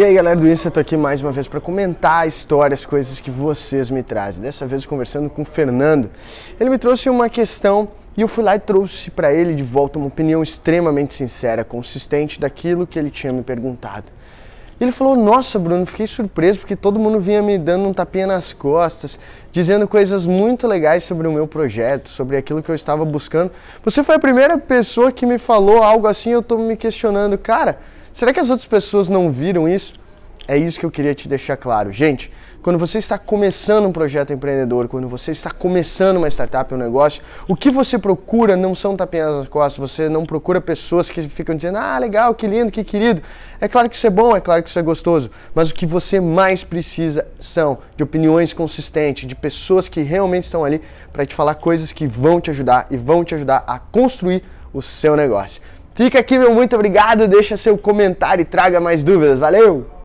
E aí galera do Insta, eu tô aqui mais uma vez para comentar a história, as coisas que vocês me trazem. Dessa vez conversando com o Fernando. Ele me trouxe uma questão e eu fui lá e trouxe para ele de volta uma opinião extremamente sincera, consistente daquilo que ele tinha me perguntado. Ele falou: Nossa, Bruno, fiquei surpreso porque todo mundo vinha me dando um tapinha nas costas, dizendo coisas muito legais sobre o meu projeto, sobre aquilo que eu estava buscando. Você foi a primeira pessoa que me falou algo assim. Eu estou me questionando, cara Será que as outras pessoas não viram isso? É isso que eu queria te deixar claro. Gente, quando você está começando um projeto empreendedor, quando você está começando uma startup, um negócio, o que você procura não são tapinhas nas costas, você não procura pessoas que ficam dizendo, ah, legal, que lindo, que querido. É claro que isso é bom, é claro que isso é gostoso, mas o que você mais precisa são de opiniões consistentes, de pessoas que realmente estão ali para te falar coisas que vão te ajudar e vão te ajudar a construir o seu negócio. Fica aqui, meu muito obrigado, deixa seu comentário e traga mais dúvidas. Valeu!